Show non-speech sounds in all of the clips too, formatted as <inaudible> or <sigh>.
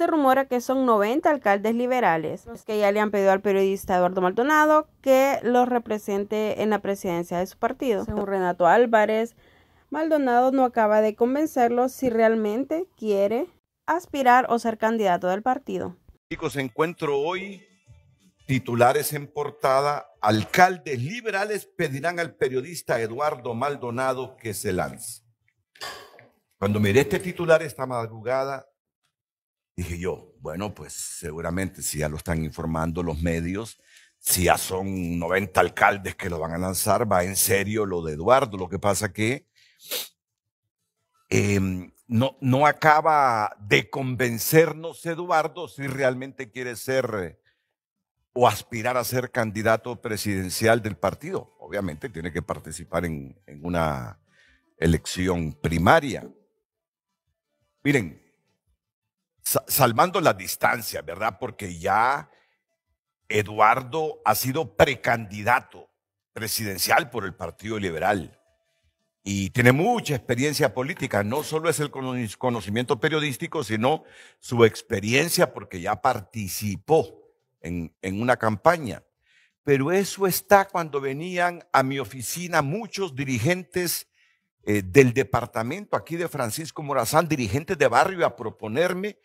se rumora que son 90 alcaldes liberales los que ya le han pedido al periodista Eduardo Maldonado que los represente en la presidencia de su partido. Según <laughs> Renato Álvarez, Maldonado no acaba de convencerlos si realmente quiere aspirar o ser candidato del partido. Chicos, encuentro hoy titulares en portada. Alcaldes liberales pedirán al periodista Eduardo Maldonado que se lance. Cuando miré este titular esta madrugada, Dije yo, bueno, pues seguramente si ya lo están informando los medios, si ya son 90 alcaldes que lo van a lanzar, va en serio lo de Eduardo. Lo que pasa que em, no, no acaba de convencernos Eduardo si realmente quiere ser o aspirar a ser candidato presidencial del partido. Obviamente tiene que participar en, en una elección primaria. Miren, salvando la distancia, ¿verdad? Porque ya Eduardo ha sido precandidato presidencial por el Partido Liberal y tiene mucha experiencia política. No solo es el conocimiento periodístico, sino su experiencia porque ya participó en, una campaña. Pero eso está cuando venían a mi oficina muchos dirigentes eh, del departamento aquí de Francisco Morazán, dirigente de barrio, a proponerme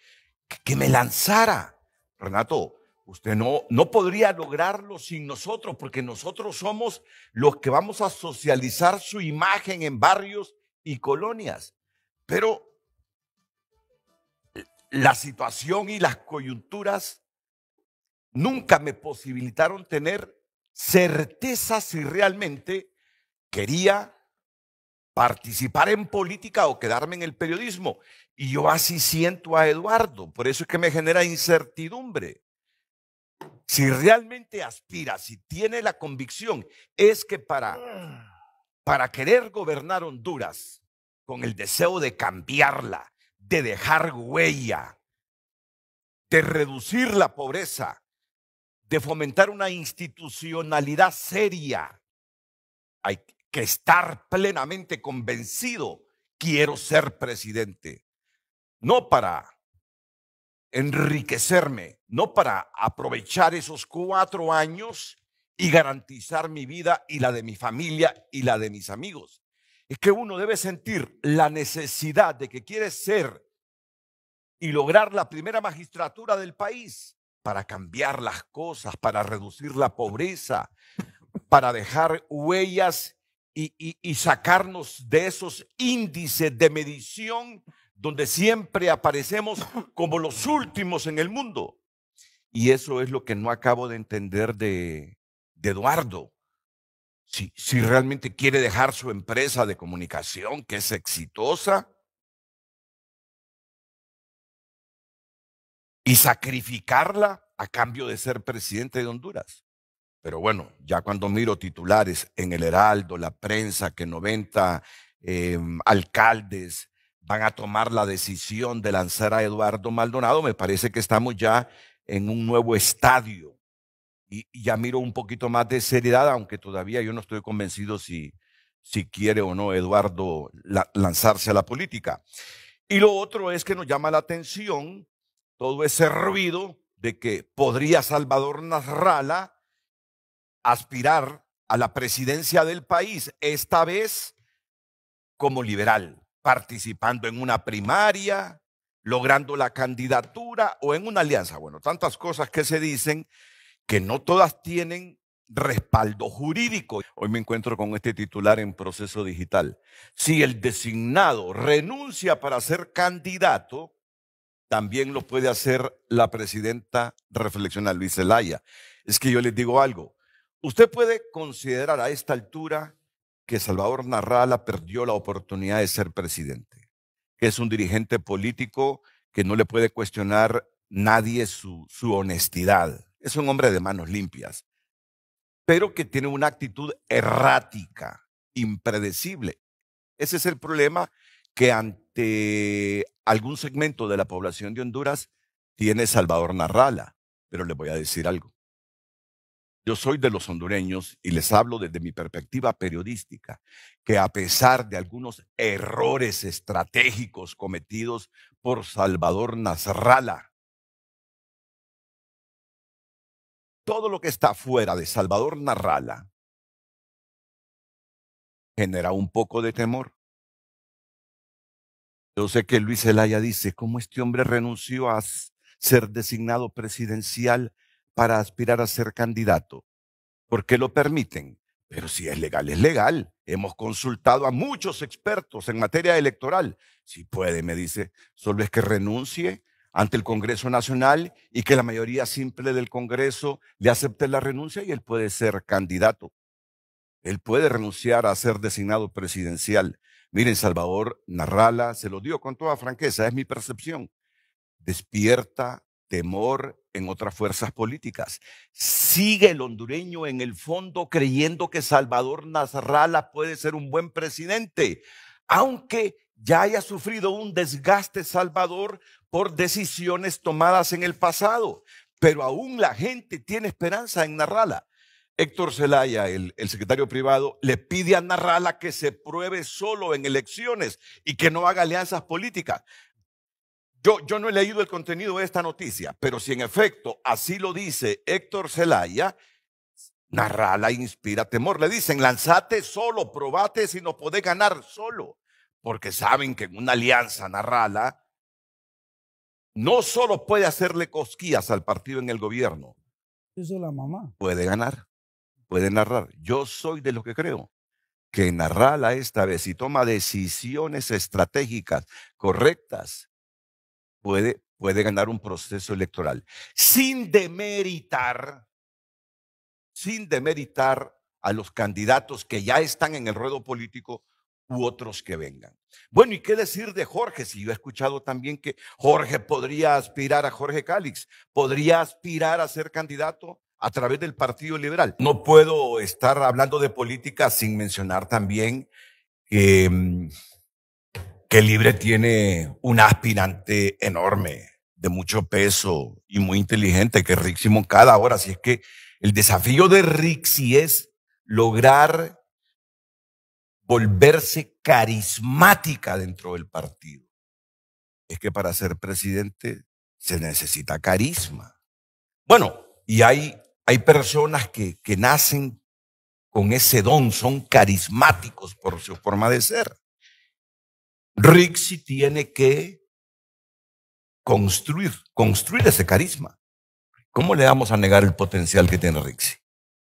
que, me lanzara. Renato, usted no, no podría lograrlo sin nosotros, porque nosotros somos los que vamos a socializar su imagen en barrios y colonias. Pero eh, la situación y las coyunturas nunca me posibilitaron tener certeza si realmente quería participar en política o quedarme en el periodismo. Y yo así siento a Eduardo, por eso es que me genera incertidumbre. Si realmente aspira, si tiene la convicción, es que para, para querer gobernar Honduras con el deseo de cambiarla, de dejar huella, de reducir la pobreza, de fomentar una institucionalidad seria, hay, que estar plenamente convencido, quiero ser presidente. No para enriquecerme, no para aprovechar esos cuatro años y garantizar mi vida y la de mi familia y la de mis amigos. Es que uno debe sentir la necesidad de que quiere ser y lograr la primera magistratura del país para cambiar las cosas, para reducir la pobreza, para dejar huellas y, sacarnos de esos índices de medición donde siempre aparecemos como los últimos en el mundo. Y eso es lo que no acabo de entender de, Eduardo. si, realmente quiere dejar su empresa de comunicación, que es exitosa, y sacrificarla a cambio de ser presidente de Honduras. Pero bueno, ya cuando miro titulares en el Heraldo, la prensa, que 90 em, alcaldes van a tomar la decisión de lanzar a Eduardo Maldonado, me parece que estamos ya en un nuevo estadio. Y, ya miro un poquito más de seriedad, aunque todavía yo no estoy convencido si, si quiere o no Eduardo lanzarse a la política. Y lo otro es que nos llama la atención todo ese ruido de que podría Salvador Nasralla aspirar a la presidencia del país, esta vez como liberal, participando en una primaria, logrando la candidatura o en una alianza. Bueno, tantas cosas que se dicen que no todas tienen respaldo jurídico. Hoy me encuentro con este titular en proceso digital. Si el designado renuncia para ser candidato, también lo puede hacer la presidenta reflexiona Luis Zelaya. Es que yo les digo algo, Usted puede considerar a esta altura que Salvador Narrala perdió la oportunidad de ser presidente, que es un dirigente político que no le puede cuestionar nadie su, honestidad. Es un hombre de manos limpias, pero que tiene una actitud errática, impredecible. Ese es el problema que ante algún segmento de la población de Honduras tiene Salvador Narrala. Pero le voy a decir algo. Yo soy de los hondureños y les hablo desde mi perspectiva periodística, que a pesar de algunos errores estratégicos cometidos por Salvador Nasralla, todo lo que está fuera de Salvador Nasralla genera un poco de temor. Yo sé que Luis Elaya dice, ¿cómo este hombre renunció a ser designado presidencial para aspirar a ser candidato, ¿Por qué lo permiten. Pero si es legal, es legal. Hemos consultado a muchos expertos en materia electoral. Si puede, me dice, solo es que renuncie ante el Congreso Nacional y que la mayoría simple del Congreso le acepte la renuncia y él puede ser candidato. Él puede renunciar a ser designado presidencial. Miren, Salvador Narrala se lo dio con toda franqueza, es mi percepción. Despierta temor en otras fuerzas políticas. ¿Sigue el hondureño en el fondo creyendo que Salvador Nasralla puede ser un buen presidente? Aunque ya haya sufrido un desgaste Salvador por decisiones tomadas en el pasado, pero aún la gente tiene esperanza en Narrala. Héctor Zelaya, el, el, secretario privado, le pide a Narrala que se pruebe solo en elecciones y que no haga alianzas políticas. Yo, no he leído el contenido de esta noticia, pero si en efecto así lo dice Héctor Zelaya, narrala, inspira temor. Le dicen, lanzate solo, probate si no podés ganar solo, porque saben que en una alianza narrala no solo puede hacerle cosquillas al partido en el gobierno. Eso la mamá. Puede ganar, puede narrar. Yo soy de los que creo que narrala esta vez y toma decisiones estratégicas correctas puede, ganar un proceso electoral sin demeritar, sin demeritar a los candidatos que ya están en el ruedo político u otros que vengan. Bueno, ¿y qué decir de Jorge? Si yo he escuchado también que Jorge podría aspirar a Jorge Cálix, podría aspirar a ser candidato a través del Partido Liberal. No puedo estar hablando de política sin mencionar también que mm, el Libre tiene un aspirante enorme, de mucho peso y muy inteligente, que es Rixi Moncada. Ahora, si es que el desafío de Rixi es lograr volverse carismática dentro del partido. Es que para ser presidente se necesita carisma. Bueno, y hay, hay personas que, que nacen con ese don, son carismáticos por su forma de ser. Rixi tiene que construir, construir ese carisma. ¿Cómo le vamos a negar el potencial que tiene Rixi?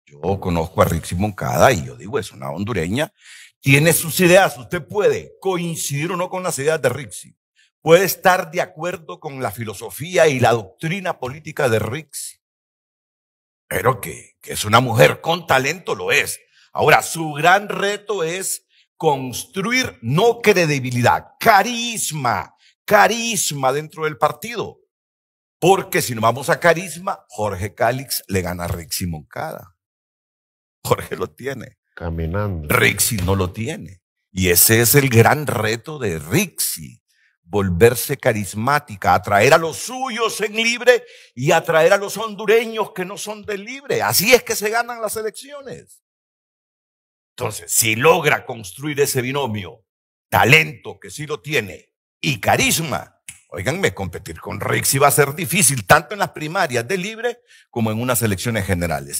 Yo conozco a Rixi Moncada y yo digo, es una hondureña, tiene sus ideas, usted puede coincidir o no con las ideas de Rixi, puede estar de acuerdo con la filosofía y la doctrina política de Rixi, pero que, que es una mujer con talento lo es. Ahora, su gran reto es construir no credibilidad, carisma, carisma dentro del partido. Porque si no vamos a carisma, Jorge Cálix le gana a Rixi Moncada. Jorge lo tiene. Caminando. Rixi no lo tiene. Y ese es el gran reto de Rixi. Volverse carismática, atraer a los suyos en libre y atraer a los hondureños que no son de libre. Así es que se ganan las elecciones. Entonces, si logra construir ese binomio, talento que sí lo tiene y carisma, oiganme, competir con Rixi va a ser difícil, tanto en las primarias de libre como en unas elecciones generales.